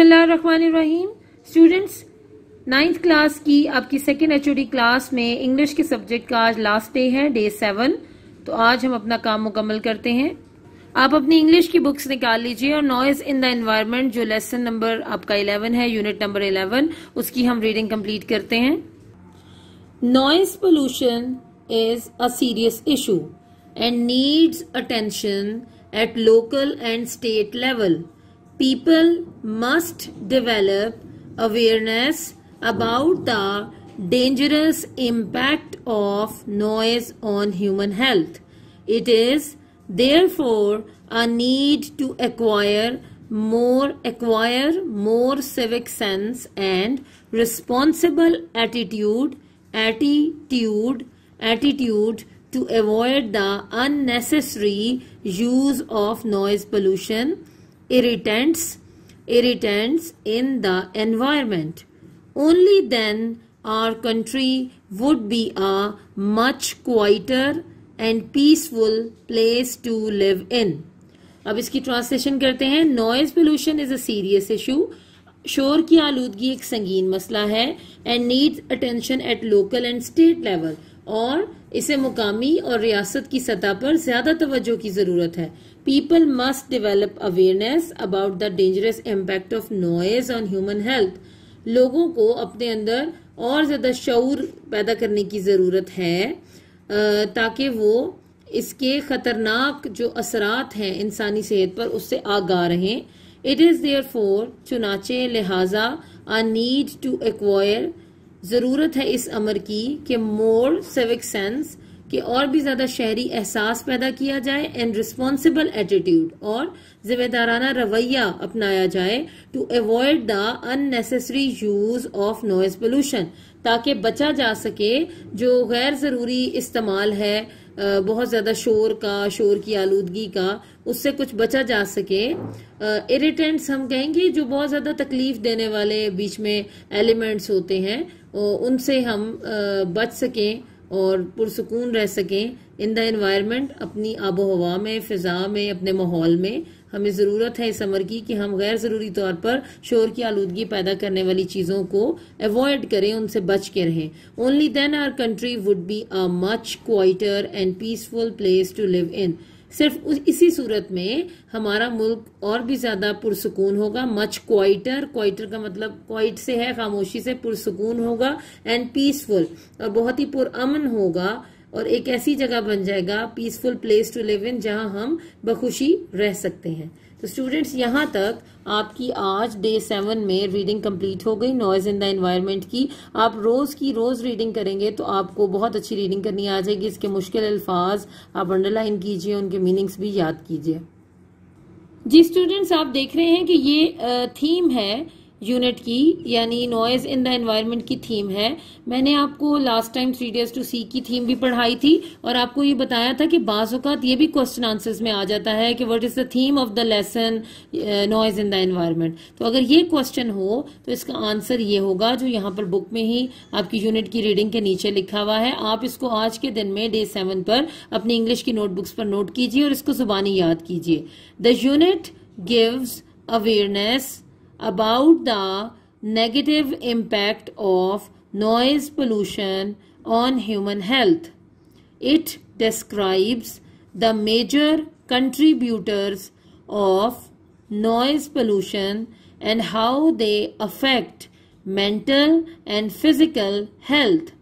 बिस्मिल्लाहिर्रहमानिर्रहीम students ninth class की आपकी सेकेंड एच क्लास में इंग्लिश के सब्जेक्ट का आज लास्ट डे है डे सेवन तो आज हम अपना काम मुकम्मल करते हैं आप अपनी इंग्लिश की बुक्स निकाल लीजिए और नॉइज इन द एनवायरमेंट जो लेसन नंबर आपका इलेवन है यूनिट नंबर इलेवन उसकी हम रीडिंग कम्प्लीट करते हैं noise pollution is a serious issue and needs attention at local and state level people must develop awareness about the dangerous impact of noise on human health. It is therefore a need to acquire more acquire more civic sense and responsible attitude attitude attitude to avoid the unnecessary use of noise pollution irritants irritants in the environment. Only then our country would be a much quieter and peaceful place to live in. अब इसकी translation करते हैं noise pollution is a serious issue शोर की आलूदगी एक संगीन मसला है and needs attention at local and state level और इसे मुकामी और रियासत की सतह पर ज्यादा तवज्जो की जरूरत है people must develop awareness about the dangerous impact of noise on human health. लोगों को अपने अंदर और ज़्यादा शौर पैदा करने की ज़रूरत है ताकि वो इसके ख़तरनाक जो असरात हैं इंसानी सेहत पर उससे आगाह रहें इट इज़ देयर फोर चुनाचे लिहाजा आ नीड टू एक्वायर ज़रूरत है इस अमर की कि मोर सिविक सेंस कि और भी ज्यादा शहरी एहसास पैदा किया जाए एंड रिस्पॉन्सिबल एटीट्यूड और जिम्मेदाराना रवैया अपनाया जाए to avoid the unnecessary use of noise pollution ताकि बचा जा सके जो गैर जरूरी इस्तेमाल है बहुत ज्यादा शोर का शोर की आलूदगी का उससे कुछ बचा जा सके इरिटेंट्स हम कहेंगे जो बहुत ज्यादा तकलीफ देने वाले बीच में एलिमेंट्स होते हैं उनसे हम बच सकें और पुरसकून रह सकें इन द इन्वायरमेंट अपनी आबो हवा में फ़िज़ा में अपने माहौल में हमें ज़रूरत है इस अमर की कि हम गैर ज़रूरी तौर पर शोर की आलूदगी पैदा करने वाली चीज़ों को अवॉइड करें उनसे बच के रहें only then our country would be a much quieter and peaceful place to live in सिर्फ उस इसी सूरत में हमारा मुल्क और भी ज़्यादा पुरसकून होगा मच क्वाइटर क्वाइटर का मतलब क्वाइट से है खामोशी से पुरसकून होगा एंड पीसफुल और बहुत ही पुरअमन होगा और एक ऐसी जगह बन जाएगा peaceful place to live in जहां हम बखुशी रह सकते हैं तो स्टूडेंट्स यहाँ तक आपकी आज डे सेवन में रीडिंग कंप्लीट हो गई नॉइज इन द एनवायरनमेंट की आप रोज़ की रोज़ रीडिंग करेंगे तो आपको बहुत अच्छी रीडिंग करनी आ जाएगी इसके मुश्किल अल्फाज आप अंडरलाइन कीजिए उनके मीनिंग्स भी याद कीजिए जी स्टूडेंट्स आप देख रहे हैं कि ये थीम है यूनिट की यानी नॉइज़ इन द एनवायरनमेंट की थीम है मैंने आपको last time three days to see की थीम भी पढ़ाई थी और आपको ये बताया था कि बाज़ात ये भी क्वेश्चन आंसर्स में आ जाता है कि what is the theme of the lesson noise in the environment तो अगर ये क्वेश्चन हो तो इसका आंसर ये होगा जो यहाँ पर बुक में ही आपकी यूनिट की रीडिंग के नीचे लिखा हुआ है आप इसको आज के दिन में डे सेवन पर अपनी इंग्लिश की नोटबुक्स पर नोट कीजिए और इसको जुबानी याद कीजिए the unit gives awareness about the negative impact of noise pollution on human health. It describes the major contributors of noise pollution and how they affect mental and physical health.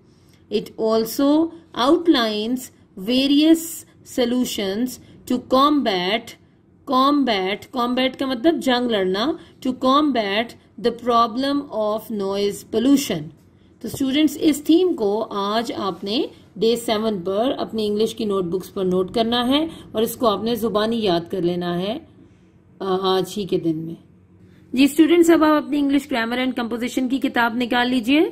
It also outlines various solutions to combat combat combat का मतलब जंग लड़ना to combat the problem of noise pollution तो students इस theme को आज आपने day seven पर अपनी इंग्लिश की नोटबुक्स पर नोट करना है और इसको आपने जुबानी याद कर लेना है आज ही के दिन में जी स्टूडेंट्स अब आप अपनी इंग्लिश ग्रामर एंड कंपोजिशन की किताब निकाल लीजिए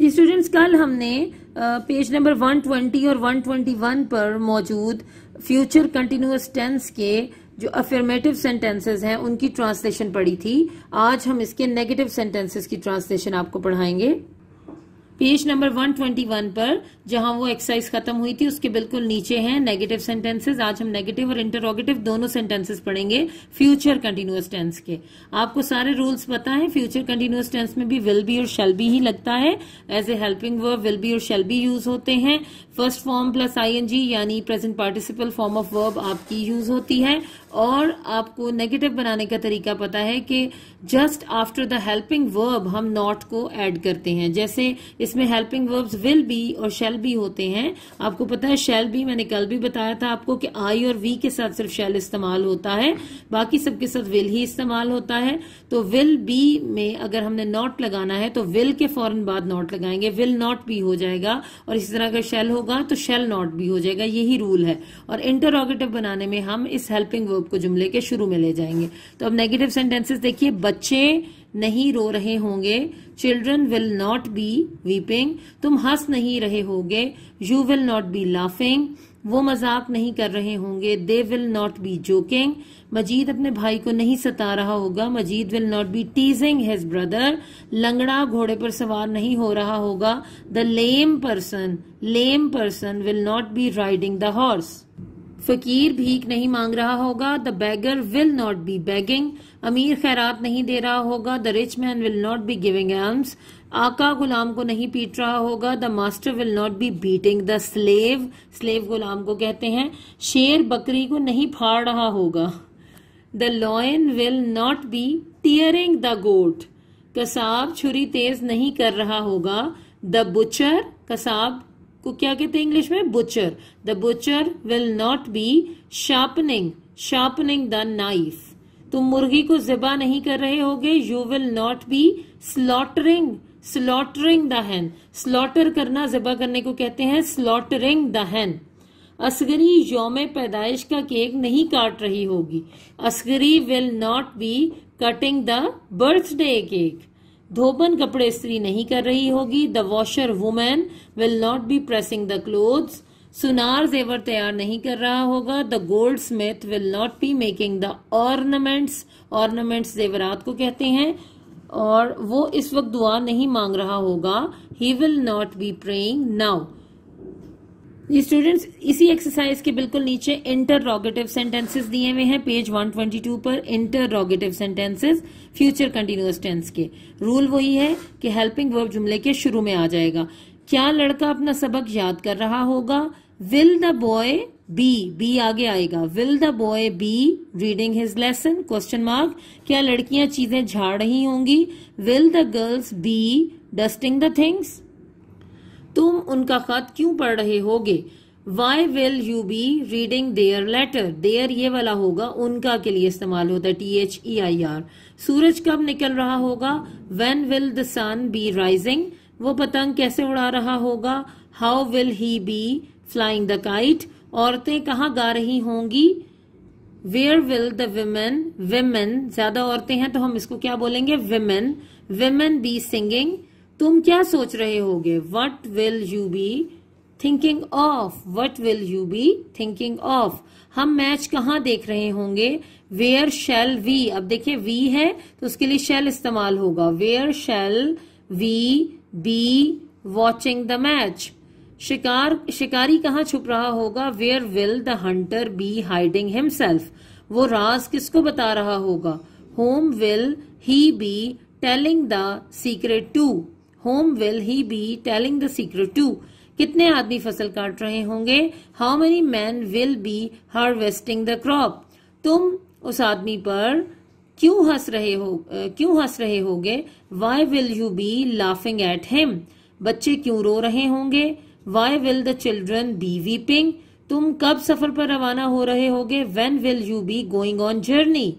जी स्टूडेंट्स कल हमने पेज नंबर 120 और 121 पर मौजूद फ्यूचर कंटिन्यूस टेंस के जो अफर्मेटिव सेंटेंसेस हैं उनकी ट्रांसलेशन पढ़ी थी आज हम इसके नेगेटिव सेंटेंसेस की ट्रांसलेशन आपको पढ़ाएंगे पेज नंबर 121 पर जहां वो एक्सरसाइज खत्म हुई थी उसके बिल्कुल नीचे हैं नेगेटिव सेंटेंसेस आज हम नेगेटिव और इंटरोगेटिव दोनों सेंटेंसेस पढ़ेंगे फ्यूचर कंटिन्यूस टेंस के आपको सारे रूल्स पता है फ्यूचर कंटिन्यूस टेंस में भी विल बी और शेल बी ही लगता है as a helping verb will be और शेल बी यूज होते हैं फर्स्ट फॉर्म प्लस आईएनजी यानी present participle form of verb आपकी यूज होती है और आपको नेगेटिव बनाने का तरीका पता है कि just after the helping verb हम नॉट को ऐड करते हैं जैसे इसमें हेल्पिंग वर्ब्स विल बी और शेल बी होते हैं आपको पता है शेल बी मैंने कल भी बताया था आपको कि आई और वी के साथ सिर्फ शेल इस्तेमाल होता है बाकी सबके साथ विल ही इस्तेमाल होता है तो विल बी में अगर हमने नॉट लगाना है तो विल के फौरन बाद नॉट लगाएंगे विल नॉट बी हो जाएगा और इसी तरह अगर शेल होगा तो शेल नॉट भी हो जाएगा यही रूल है और इंटरोगेटिव बनाने में हम इस हेल्पिंग वर्ब वर्ब को जुमले के शुरू में ले जाएंगे तो अब नेगेटिव सेंटेंसेस देखिए बच्चे नहीं रो रहे होंगे children will not be weeping तुम हंस नहीं रहे होगे you will not be laughing वो मजाक नहीं कर रहे होंगे they will not be joking Majid अपने भाई को नहीं सता रहा होगा Majid will not be teasing his brother लंगड़ा घोड़े पर सवार नहीं हो रहा होगा the lame person lame person will not be riding the horse फकीर भीख नहीं मांग रहा होगा the beggar will not be begging अमीर खैरात नहीं दे रहा होगा the rich man will not be giving alms आका गुलाम को नहीं पीट रहा होगा the master will not be beating the slave slave गुलाम को कहते हैं शेर बकरी को नहीं फाड़ रहा होगा the lion will not be tearing the goat कसाब छुरी तेज नहीं कर रहा होगा द बुचर कसाब को क्या कहते हैं इंग्लिश में butcher the butcher will not be sharpening sharpening the knife तुम मुर्गी को जिबा नहीं कर रहे होगे you will not be slaughtering slaughtering the hen slaughter करना जिबा करने को कहते हैं स्लॉटरिंग द हैन असगरी योम पैदाइश का केक नहीं काट रही होगी Asghari will not be cutting the birthday cake धोबन कपड़े स्त्री नहीं कर रही होगी the washer women will not be pressing the clothes सुनार जेवर तैयार नहीं कर रहा होगा the gold smith will not be making the ornaments ornaments जेवरात को कहते हैं और वो इस वक्त दुआ नहीं मांग रहा होगा he will not be praying now students इसी एक्सरसाइज के बिल्कुल नीचे इंटररोगेटिव सेंटेंसेस दिए हुए हैं पेज 122 पर interrogative sentences future continuous tense के रूल वही है कि हेल्पिंग वर्ब जुमले के शुरू में आ जाएगा क्या लड़का अपना सबक याद कर रहा होगा will the boy be be आगे आएगा will the boy be reading his lesson question mark क्या लड़कियां चीजें झाड़ रही होंगी will the girls be dusting the things तुम उनका खत क्यों पढ़ रहे होगे why will you be reading their letter their ये वाला होगा उनका के लिए इस्तेमाल होता है T H E I R सूरज कब निकल रहा होगा when will the sun be rising वो पतंग कैसे उड़ा रहा होगा how will he be flying the kite औरतें कहाँ गा रही होंगी where will the women women ज्यादा औरतें हैं तो हम इसको क्या बोलेंगे विमेन विमेन बी सिंगिंग तुम क्या सोच रहे होगे what will you be thinking of what will you be thinking of हम मैच कहाँ देख रहे होंगे वेयर शेल वी अब देखिये वी है तो उसके लिए शेल इस्तेमाल होगा where shall we be watching the match शिकार शिकारी कहाँ छुप रहा होगा where will the hunter be hiding himself वो राज किसको बता रहा होगा whom will he be telling the secret to whom will he be telling the secret to कितने आदमी फसल काट रहे होंगे how many man will be harvesting the crop तुम उस आदमी पर क्यों हंस रहे हो क्यों हंस रहे होगे why will you be laughing at him बच्चे क्यों रो रहे होंगे why will the children be weeping तुम कब सफर पर रवाना हो रहे होगे when will you be going on journey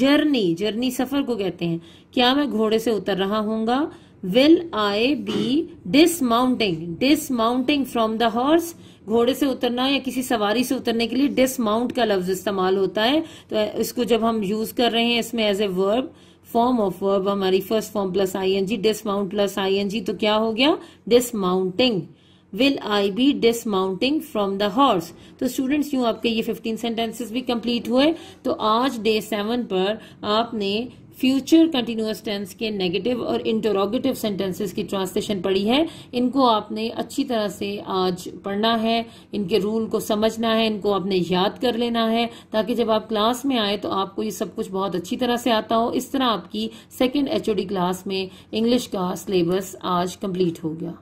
journey journey सफर को कहते हैं क्या मैं घोड़े से उतर रहा हूँ will I be dismounting from the horse घोड़े से उतरना या किसी सवारी से उतरने के लिए डिसमाउंट का लफ्ज इस्तेमाल होता है तो इसको जब हम यूज कर रहे हैं इसमें as a verb form of verb हमारी first form plus I N G dismount plus I N G तो क्या हो गया dismounting will I be dismounting from the horse तो स्टूडेंट यू आपके ये 15 सेंटेंसेज भी कंप्लीट हुए तो आज डे सेवन पर आपने फ्यूचर कंटिन्यूस टेंस के नेगेटिव और इंटरोगेटिव सेंटेंसेस की ट्रांसलेशन पढ़ी है इनको आपने अच्छी तरह से आज पढ़ना है इनके रूल को समझना है इनको आपने याद कर लेना है ताकि जब आप क्लास में आए तो आपको ये सब कुछ बहुत अच्छी तरह से आता हो इस तरह आपकी सेकेंड एच क्लास में इंग्लिश का सिलेबस आज कंप्लीट हो गया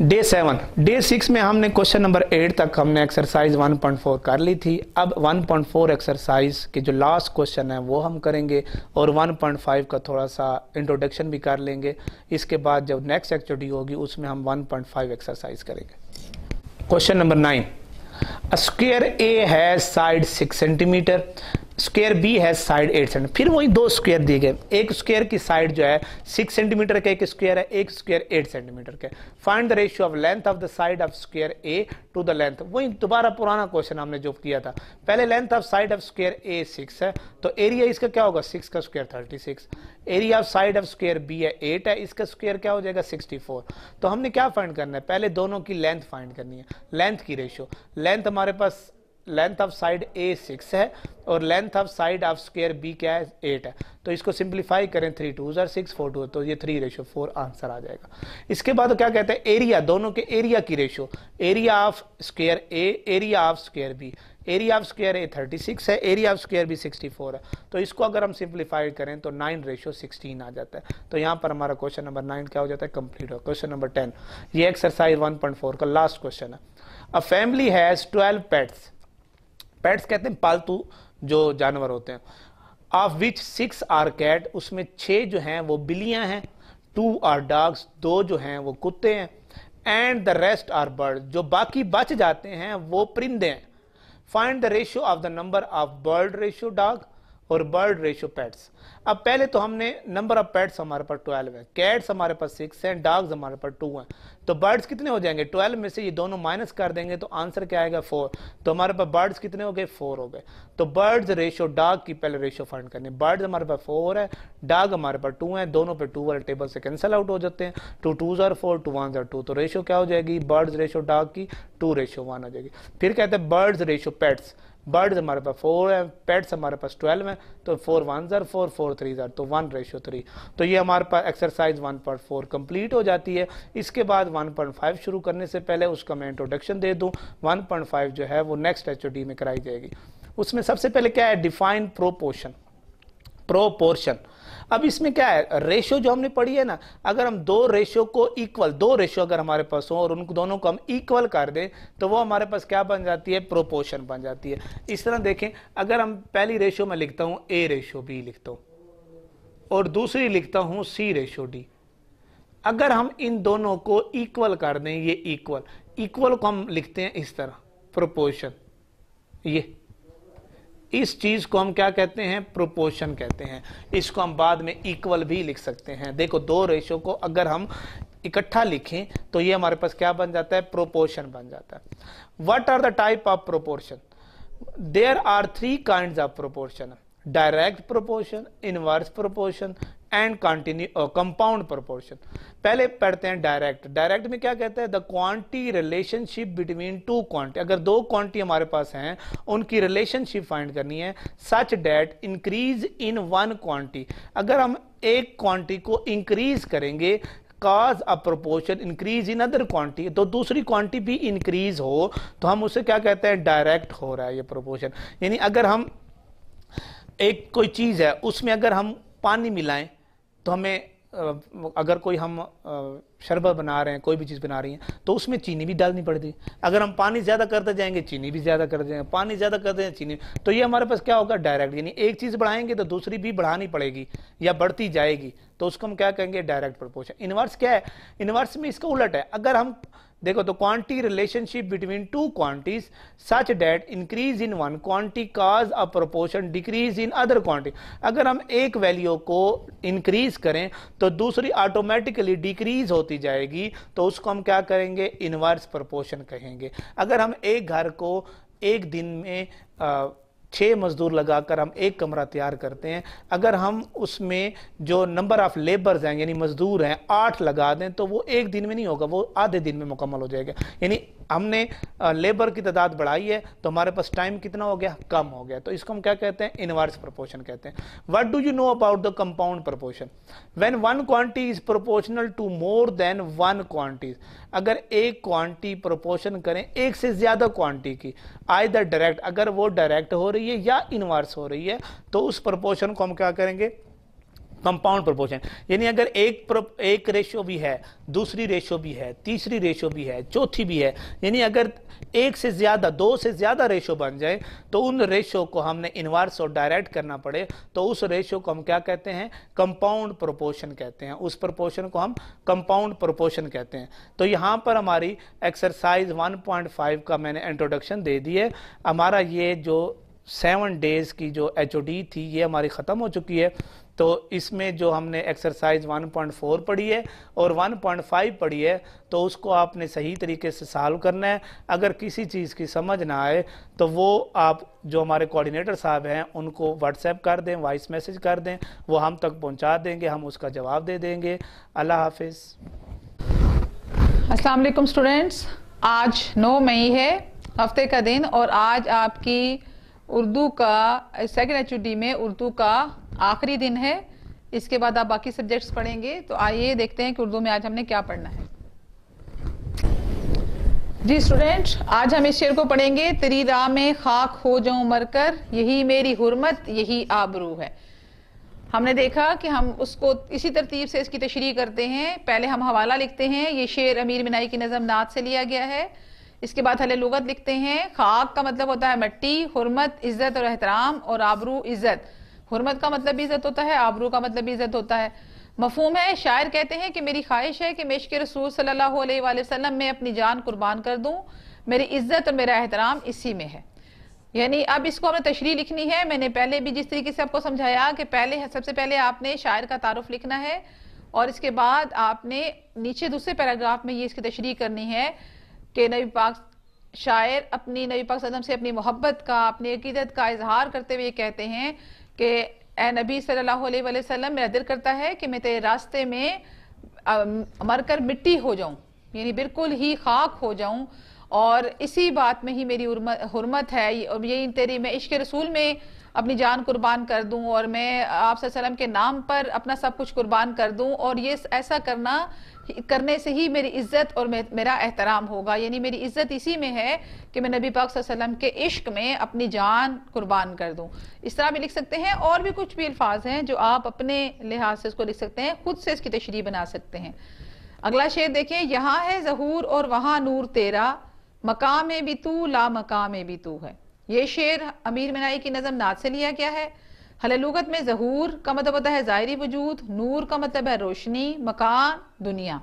डे सेवन डे सिक्स में हमने क्वेश्चन नंबर एट तक हमने एक्सरसाइज 1.4 कर ली थी अब 1.4 एक्सरसाइज के जो लास्ट क्वेश्चन है वो हम करेंगे और 1.5 का थोड़ा सा इंट्रोडक्शन भी कर लेंगे इसके बाद जब नेक्स्ट एक्टिविटी होगी उसमें हम 1.5 एक्सरसाइज करेंगे question number nine square A है side six centimetre square B है साइड एट सेंटीमीटर फिर वही दो स्क्वेयर दिए गए एक स्क्वेयर की साइड जो है सिक्स सेंटीमीटर का एक स्क्वेयर है एक स्क्वेयर एट सेंटीमीटर का find the ratio of length of the side of square A to the length वही दोबारा पुराना क्वेश्चन हमने जो किया था पहले length of side of square A six है तो एरिया इसका क्या होगा सिक्स का square thirty six area of side of square B है एट है इसका स्क्वेयर क्या हो जाएगा सिक्सटी फोर तो हमने क्या फाइंड करना है पहले दोनों की लेंथ फाइंड करनी है लेंथ की रेशियो लेंथ हमारे पास length of side A six है और length of side of square B क्या है एट है तो इसको सिंप्लीफाई करें थ्री टू ज़र सिक्स फोर टू तो ये थ्री रेशो फोर आंसर आ जाएगा इसके बाद क्या कहते हैं एरिया दोनों के एरिया की ratio area of square A area of square B area of square A thirty six है area of square B sixty four है तो इसको अगर हम सिंप्लीफाई करें तो नाइन रेशो सिक्सटीन आ जाता है तो यहाँ पर हमारा क्वेश्चन नंबर नाइन क्या हो जाता है कंप्लीट हो क्वेश्चन नंबर टेन ये एक्सरसाइज वन पॉइंट फोर का लास्ट क्वेश्चन है a family has twelve pets pets कहते हैं पालतू जो जानवर होते हैं of which six are cat उसमें छः जो हैं वो बिल्लियाँ हैं टू आर डॉग्स दो जो हैं वो कुत्ते हैं and the rest are bird जो बाकी बच जाते हैं वो परिंदे हैं find the ratio of the number of bird ratio dog और बर्ड रेशियो पैट्स अब पहले तो हमने नंबर ऑफ पैट्स हमारे पास ट्वेल्व है कैट्स हमारे पास सिक्स हैं डॉग्स हमारे पास टू हैं तो बर्ड्स कितने हो जाएंगे ट्वेल्व में से ये दोनों माइनस कर देंगे तो आंसर क्या आएगा फोर तो हमारे पास बर्ड्स कितने हो गए फोर हो गए तो बर्ड्स रेशियो डॉग की पहले रेशियो फाइंड करने बर्ड्स हमारे पास फोर है डॉग हमारे पास टू है दोनों पे टू वाले टेबल से कैंसिल आउट हो जाते हैं टू टू जार फोर टू वन जार टू तो रेशियो क्या हो जाएगी बर्ड्स रेशियो डॉग की टू रेशियो वन हो जाएगी फिर कहते हैं बर्ड्स रेशियो पैट्स बर्ड्स हमारे पास फोर हैं पेट्स हमारे पास ट्वेल्व हैं तो फोर वन ज़र फोर फोर थ्री ज़र तो वन रेशो थ्री तो ये हमारे पास exercise one point four complete हो जाती है इसके बाद वन पॉइंट फाइव शुरू करने से पहले उसका मैं इंट्रोडक्शन दे दूँ वन पॉइंट फाइव जो है वो नेक्स्ट एच में कराई जाएगी उसमें सबसे पहले क्या है डिफाइन प्रोपोर्शन प्रोपोर्शन अब इसमें क्या है रेशो जो हमने पढ़ी है ना अगर हम दो रेशो को इक्वल दो रेशो अगर हमारे पास हो और उन दोनों को हम इक्वल कर दें तो वो हमारे पास क्या बन जाती है प्रोपोर्शन बन जाती है इस तरह देखें अगर हम पहली रेशो में लिखता हूँ ए रेशो बी लिखता हूँ और दूसरी लिखता हूँ सी रेशो डी अगर हम इन दोनों को इक्वल कर दें ये इक्वल इक्वल को हम लिखते हैं इस तरह प्रोपोर्शन ये इस चीज़ को हम क्या कहते हैं प्रोपोर्शन कहते हैं इसको हम बाद में इक्वल भी लिख सकते हैं देखो दो रेशो को अगर हम इकट्ठा लिखें तो ये हमारे पास क्या बन जाता है प्रोपोर्शन बन जाता है what are the type of proportion there are three kind of proportion direct proportion inverse proportion and continue compound proportion पहले पढ़ते हैं डायरेक्ट डायरेक्ट में क्या कहता है the quantity relationship between two quantity अगर दो क्वांटिटी हमारे पास हैं उनकी रिलेशनशिप फाइंड करनी है such that increase in one quantity अगर हम एक क्वांटिटी को इंक्रीज करेंगे causes a proportion increase in other quantity तो दूसरी क्वांटिटी भी इंक्रीज हो तो हम उसे क्या कहते हैं डायरेक्ट हो रहा है ये प्रोपोर्शन यानी अगर हम एक कोई चीज़ है उसमें अगर हम पानी मिलाएं तो हमें अगर कोई हम शरबत बना रहे हैं कोई भी चीज़ बना रही हैं तो उसमें चीनी भी डालनी पड़ती अगर हम पानी ज़्यादा करते जाएंगे चीनी भी ज़्यादा करते जाएंगे पानी ज़्यादा करते हैं चीनी तो ये हमारे पास क्या होगा डायरेक्ट यानी एक चीज़ बढ़ाएंगे तो दूसरी भी बढ़ानी पड़ेगी या बढ़ती जाएगी तो उसको हम क्या कहेंगे डायरेक्ट प्रपोर्शन इन्वर्स क्या है इन्वर्स में इसका उलट है अगर हम देखो तो quantity relationship between two quantities such that increase in one quantity causes a proportion decrease in other quantity अगर हम एक वैल्यू को इंक्रीज करें तो दूसरी ऑटोमेटिकली डिक्रीज होती जाएगी तो उसको हम क्या करेंगे इनवर्स प्रोपोर्शन कहेंगे अगर हम एक घर को एक दिन में आ, छः मज़दूर लगाकर हम एक कमरा तैयार करते हैं अगर हम उसमें जो नंबर ऑफ़ लेबर्स हैं यानी मज़दूर हैं आठ लगा दें तो वो एक दिन में नहीं होगा वो आधे दिन में मुकम्मल हो जाएगा यानी हमने लेबर की तादाद बढ़ाई है तो हमारे पास टाइम कितना हो गया कम हो गया तो इसको हम क्या कहते हैं इनवर्स प्रोपोर्शन कहते हैं what do you know about the compound proportion when one quantity is proportional to more than one quantities अगर एक क्वांटिटी प्रोपोर्शन करें एक से ज़्यादा क्वांटिटी की आई द डायरेक्ट अगर वो डायरेक्ट हो रही रही है या इनवर्स हो रही है तो उस प्रपोर्शन को हम क्या करेंगे कंपाउंड प्रपोर्शन यानी अगर एक प्रप, एक रेशियो भी है दूसरी रेशियो भी है तीसरी रेशियो भी है चौथी भी है यानी अगर एक से ज़्यादा दो से ज़्यादा रेशियो बन जाए तो उन रेशियो को हमने इन्वर्स और डायरेक्ट करना पड़े तो उस रेशियो को हम क्या कहते हैं कंपाउंड प्रपोर्शन कहते हैं उस प्रपोर्शन को हम कंपाउंड प्रपोर्शन कहते हैं तो यहाँ पर हमारी एक्सरसाइज वन का मैंने इंट्रोडक्शन दे दी है हमारा ये जो सेवन डेज़ की जो एच थी ये हमारी ख़त्म हो चुकी है तो इसमें जो हमने एक्सरसाइज 1.4 पढ़ी है और 1.5 पढ़ी है तो उसको आपने सही तरीके से सॉल्व करना है अगर किसी चीज़ की समझ ना आए तो वो आप जो हमारे कोऑर्डिनेटर साहब हैं उनको व्हाट्सएप कर दें वॉइस मैसेज कर दें वो हम तक पहुंचा देंगे हम उसका जवाब दे देंगे अल्लाह हाफिज़ असलम स्टूडेंट्स आज 9 मई है हफ्ते का दिन और आज आपकी उर्दू का सेकेंड एच में उर्दू का आखिरी दिन है इसके बाद आप बाकी सब्जेक्ट्स पढ़ेंगे तो आइए देखते हैं कि उर्दू में आज हमने क्या पढ़ना है जी स्टूडेंट आज हम इस शेर को पढ़ेंगे तेरी राह में खाक हो जाऊं मरकर यही मेरी हुरमत यही आबरू है हमने देखा कि हम उसको इसी तरतीब से इसकी तशरी करते हैं पहले हम हवाला लिखते हैं ये शेर अमीर मिनाई की नज़म नाथ से लिया गया है इसके बाद हले लुगत लिखते हैं खाक का मतलब होता है मट्टी हरमत इज्जत और एहतराम और आबरू इज्जत हुरमत का मतलब इज्जत होता है आबरू का मतलब इज्जत होता है मफहम है शायर कहते हैं कि मेरी ख्वाहिश है कि मेश के रसूल सल्लल्लाहु अलैहि वसल्लम में अपनी जान कुर्बान कर दूं मेरी इज्जत और मेरा एहतराम इसी में है यानी अब इसको हमें तशरी लिखनी है मैंने पहले भी जिस तरीके से आपको समझाया कि पहले सबसे पहले आपने शायर का तारफ़ लिखना है और इसके बाद आपने नीचे दूसरे पैराग्राफ में ये इसकी तशरी करनी है कि नबी पाक शायर अपनी नबी पाक सदम से अपनी मोहब्बत का अपनी अकीदत का इजहार करते हुए कहते हैं कि ए नबी सल्लल्लाहु अलैहि वसल्लम मेरा दिल करता है कि मैं तेरे रास्ते में मरकर मिट्टी हो जाऊं यानी बिल्कुल ही खाक हो जाऊं और इसी बात में ही मेरी हरमत है यही तेरी मैं इश्क रसूल में अपनी जान कुर्बान कर दूं और मैं आप सल्लम के नाम पर अपना सब कुछ कुर्बान कर दूं और ये ऐसा करना करने से ही मेरी इज्जत और मेरा एहतराम होगा यानी मेरी इज्जत इसी में है कि मैं नबी पाक सल्लम के इश्क में अपनी जान कुर्बान कर दूं इस तरह भी लिख सकते हैं और भी कुछ भी अल्फाज हैं जो आप अपने लिहाज से इसको लिख सकते हैं खुद से इसकी तशरी बना सकते हैं अगला शेर देखें यहाँ है जहूर और वहाँ नूर तेरा मकाम भी तू ला मकाम भी तू है ये शेर अमीर मनाई की नज़म नाथ से लिया गया है हलूगत में जहूर का मतलब होता है जायरी वजूद नूर का मतलब है रोशनी मकान दुनिया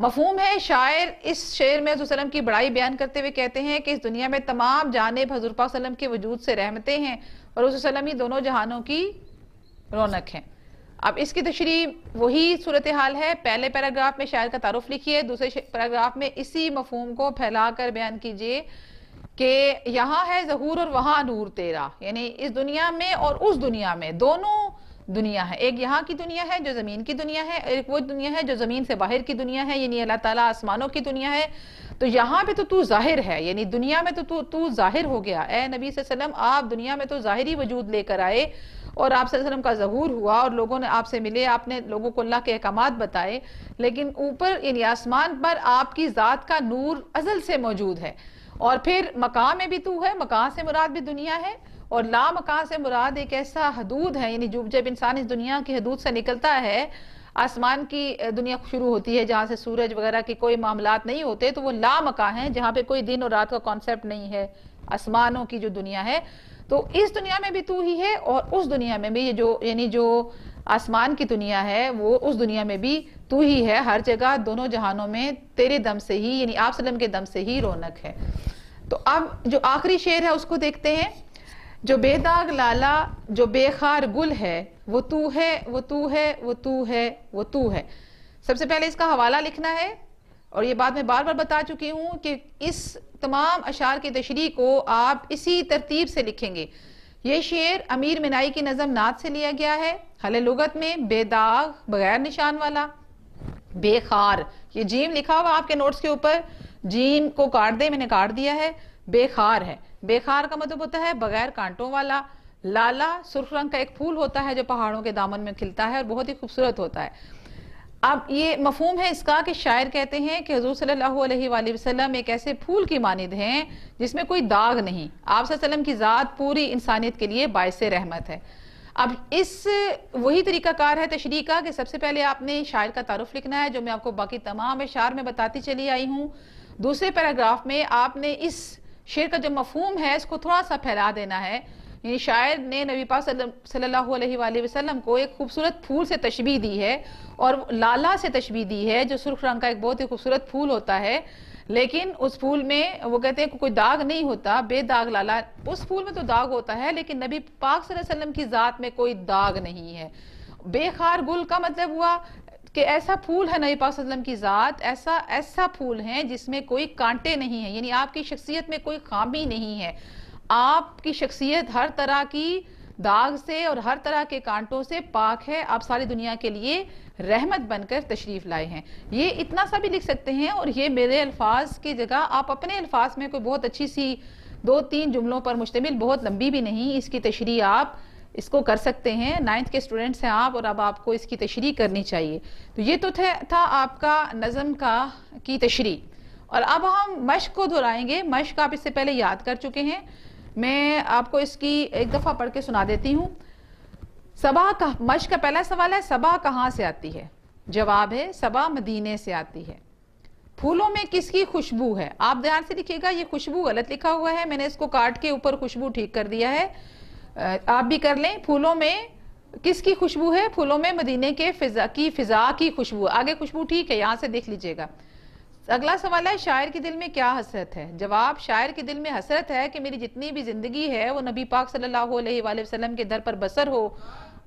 मफहम है शायर इस शेर में वसलम की बड़ाई बयान करते हुए कहते हैं कि इस दुनिया में तमाम जानब हजूर वसलम के वजूद से रहमतें हैं और वसलम ही दोनों जहानों की रौनक हैं अब इसकी तशरी तो वही सूरत हाल है पहले पैराग्राफ में शायर का तारफ़ लिखिए दूसरे पैराग्राफ में इसी मफहम को फैला कर बयान कीजिए कि यहाँ है जहूर और वहाँ नूर तेरा यानी इस दुनिया में और उस दुनिया में दोनों दुनिया है एक यहाँ की दुनिया है जो ज़मीन की दुनिया है एक वो दुनिया है जो ज़मीन से बाहर की दुनिया है यानी अल्लाह ताला आसमानों की दुनिया है तो यहाँ पे तो तू जाहिर है यानी दुनिया में तो तू तू जाहिर हो गया ए नबी वसल्लम आप दुनिया में तो ही वजूद लेकर आए और आप वसल्लम का जहूर हुआ और लोगों ने आपसे मिले आपने लोगों को अल्लाह के अहकाम बताए लेकिन ऊपर यानी आसमान पर आपकी ज़ात का नूर अजल से मौजूद है और फिर मकाम में भी तू है मकान से मुराद भी दुनिया है और ला मकान से मुराद एक ऐसा हदूद है यानी जब इंसान इस दुनिया की हदूद से निकलता है आसमान की दुनिया शुरू होती है जहाँ से सूरज वगैरह के कोई मामला नहीं होते तो वो ला मका है जहाँ पे कोई दिन और रात का कॉन्सेप्ट नहीं है आसमानों की जो दुनिया है तो इस दुनिया में भी तू ही है और उस दुनिया में भी ये जो यानी जो आसमान की दुनिया है वो उस दुनिया में भी तू ही है हर जगह दोनों जहानों में तेरे दम से ही यानी आप सलम के दम से ही रौनक है तो अब जो आखिरी शेर है उसको देखते हैं जो बेदाग लाला जो बेखार गुल है वो तू है वो तू है वो तू है वो तू है सबसे पहले इसका हवाला लिखना है और ये बात मैं बार बार बता चुकी हूँ कि इस तमाम अशार की तशरी को आप इसी तरतीब से लिखेंगे ये शेर अमीर मिनाई की नज़म नात से लिया गया है हल लुगत में बेदाग बगैर निशान वाला बेखार ये जीम लिखा हुआ आपके नोट्स के ऊपर जीम को काट दे मैंने काट दिया है बेखार है बेखार का मतलब होता है बगैर कांटों वाला लाला सुर्ख रंग का एक फूल होता है जो पहाड़ों के दामन में खिलता है और बहुत ही खूबसूरत होता है अब ये मफहम है इसका कि शायर कहते हैं कि हजूर सल्लल्लाहु वसलम एक ऐसे फूल की मानद हैं जिसमें कोई दाग नहीं आप की ज़ात पूरी इंसानियत के लिए बायस रहमत है अब इस वही तरीकाकार है तशरी का कि सबसे पहले आपने शायर का तारफ़ लिखना है जो मैं आपको बाकी तमाम शार में बताती चली आई हूँ दूसरे पैराग्राफ में आपने इस शेर का जो मफहम है इसको थोड़ा सा फैला देना है यानी शायर ने नबी पा सल्लल्लाहु अलैहि वसल्लम को एक खूबसूरत फूल से तशबी दी है और लाला से तशबी दी है जो सुर्ख रंग का एक बहुत ही खूबसूरत फूल होता है लेकिन उस फूल में वो कहते हैं को कोई दाग नहीं होता बेदाग लाला उस फूल में तो दाग होता है लेकिन नबी पाक सल्लम की ज़ात में कोई दाग नहीं है बेखार गुल का मतलब हुआ कि ऐसा फूल है नबी पाक सल्लम की ज़ात ऐसा ऐसा फूल है जिसमें कोई कांटे नहीं है यानी आपकी शख्सियत में कोई खामी नहीं है आपकी शख्सियत हर तरह की दाग से और हर तरह के कांटों से पाक है आप सारी दुनिया के लिए रहमत बनकर तशरीफ़ लाए हैं ये इतना सा भी लिख सकते हैं और ये मेरे अल्फाज की जगह आप अपने अल्फाज में कोई बहुत अच्छी सी दो तीन जुमलों पर मुश्तमिल बहुत लंबी भी नहीं इसकी तशरी आप इसको कर सकते हैं नाइन्थ के स्टूडेंट्स हैं आप और अब आपको इसकी तशरी करनी चाहिए तो ये तो था आपका नज़म का की तशरी और अब हम मश्क को दोहराएंगे मश्क आप इससे पहले याद कर चुके हैं मैं आपको इसकी एक दफ़ा पढ़ के सुना देती हूँ सबा का मश का पहला सवाल है सबा कहाँ से आती है जवाब है सबा मदीने से आती है फूलों में किसकी खुशबू है आप ध्यान से लिखिएगा ये खुशबू गलत लिखा हुआ है मैंने इसको काट के ऊपर खुशबू ठीक कर दिया है आप भी कर लें फूलों में किसकी खुशबू है फूलों में मदीने के फिजा की फिजा की खुशबू आगे खुशबू ठीक है यहाँ से देख लीजिएगा अगला सवाल है शायर के दिल में क्या हसरत है जवाब शायर के दिल में हसरत है कि मेरी जितनी भी ज़िंदगी है वो नबी पाक सल्लल्लाहु अलैहि वसल्लम के दर पर बसर हो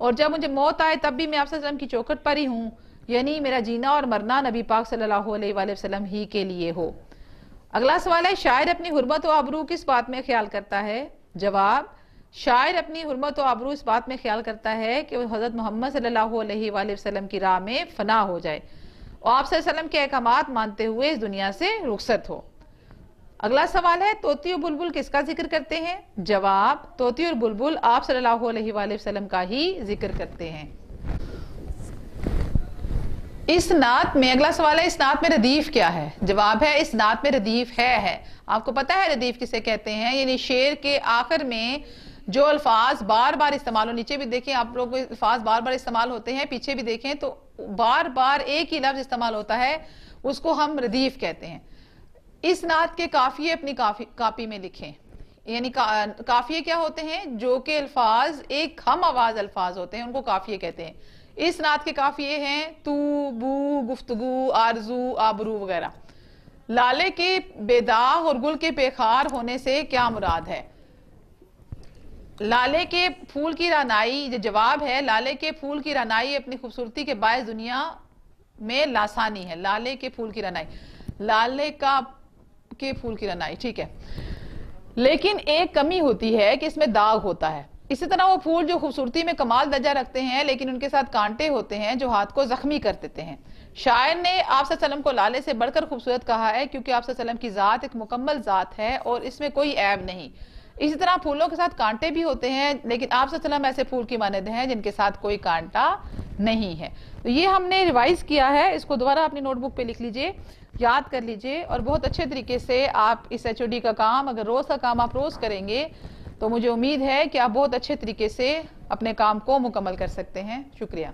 और जब मुझे मौत आए तब भी मैं आप सल्लम की चौखट पर ही हूँ यानी मेरा जीना और मरना नबी पाक सल्लल्लाहु अलैहि वसल्लम ही के लिए हो अगला सवाल है शायर अपनी हरमत व आबरू किस बात में ख्याल करता है जवाब शायर अपनी हरमत व आबरू इस बात में ख्याल करता है कि हज़रत मोहम्मद सल्लल्लाहु अलैहि वसल्लम की राह में फ़ना हो जाए और आप सल्लम के अहकाम मानते हुए इस दुनिया से रुखसत हो अगला सवाल है तोती और बुलबुल किसका जिक्र करते हैं जवाब तोती और बुलबुल आप सल्लल्लाहु अलैहि वसल्लम का ही जिक्र करते हैं इस नात में अगला सवाल है इस नात में रदीफ क्या है जवाब है इस नात में रदीफ है है आपको पता है रदीफ किसे कहते हैं यानी शेर के आखिर में जो अल्फाज बार बार इस्तेमाल हो नीचे भी देखें आप लोग अल्फाज बार बार इस्तेमाल होते हैं पीछे भी देखें तो बार बार एक ही लफ्ज इस्तेमाल होता है उसको हम रदीफ कहते हैं इस नात के काफिए अपनी काफी कापी में लिखें यानी का, काफिए क्या होते हैं जो के अल्फाज एक हम आवाज अल्फाज होते हैं उनको काफिए कहते हैं इस नात के काफिए हैं तू बू गुफ्तगु आरजू आबरू वगैरह लाले के बेदाग और गुल के बेखार होने से क्या मुराद है लाले के फूल की रानाई जो जवाब है लाले के फूल की रानाई अपनी खूबसूरती के बायस दुनिया में लासानी है लाले के फूल की रानाई लाले का के फूल की रानाई ठीक है लेकिन एक कमी होती है कि इसमें दाग होता है इसी तरह वो फूल जो खूबसूरती में कमाल दर्जा रखते हैं लेकिन उनके साथ कांटे होते हैं जो हाथ को जख्मी कर देते हैं शायर ने आप सल्लम को लाले से बढ़कर खूबसूरत कहा है क्योंकि आप सल्लम की ज़ात एक मुकम्मल ज़ात है और इसमें कोई ऐब नहीं इसी तरह फूलों के साथ कांटे भी होते हैं लेकिन आप सल्लम ऐसे फूल की मानद हैं जिनके साथ कोई कांटा नहीं है तो ये हमने रिवाइज किया है इसको दोबारा अपनी नोटबुक पे लिख लीजिए याद कर लीजिए और बहुत अच्छे तरीके से आप इस एच का काम अगर रोज़ का काम आप रोज़ करेंगे तो मुझे उम्मीद है कि आप बहुत अच्छे तरीके से अपने काम को मुकम्मल कर सकते हैं शुक्रिया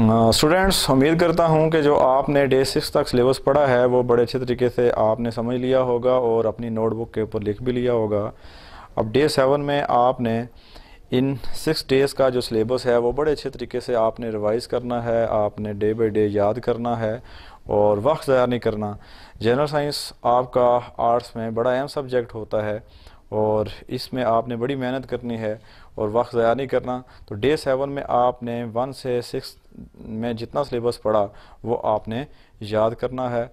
स्टूडेंट्स uh, उम्मीद करता हूं कि जो आपने डे सिक्स तक सिलेबस पढ़ा है वो बड़े अच्छे तरीके से आपने समझ लिया होगा और अपनी नोटबुक के ऊपर लिख भी लिया होगा अब डे सेवन में आपने इन सिक्स डेज़ का जो सिलेबस है वो बड़े अच्छे तरीके से आपने रिवाइज़ करना है आपने डे बाई डे याद करना है और वक्त ज़ाया नहीं करना जनरल साइंस आपका आर्ट्स में बड़ा अहम सब्जेक्ट होता है और इसमें आपने बड़ी मेहनत करनी है और वक्त ज़ाया नहीं करना तो डे सेवन में आपने वन से सिक्स में जितना सिलेबस पढ़ा वो आपने याद करना है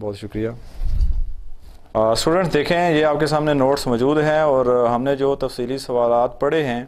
बहुत शुक्रिया स्टूडेंट्स देखें ये आपके सामने नोट्स मौजूद हैं और हमने जो तफसीली सवाल पढ़े हैं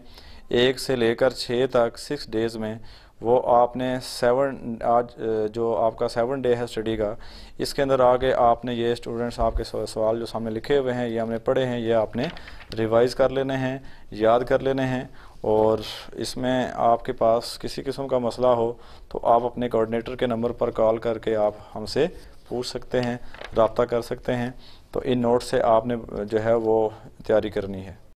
एक से लेकर छः तक सिक्स डेज़ में वो आपने सेवन आज जो आपका सेवन डे है स्टडी का इसके अंदर आके आपने ये स्टूडेंट्स आपके सवाल जो सामने लिखे हुए हैं ये हमने पढ़े हैं ये आपने रिवाइज़ कर लेने हैं याद कर लेने हैं और इसमें आपके पास किसी किस्म का मसला हो तो आप अपने कोऑर्डिनेटर के नंबर पर कॉल करके आप हमसे पूछ सकते हैं रबता कर सकते हैं तो इन नोट से आपने जो है वो तैयारी करनी है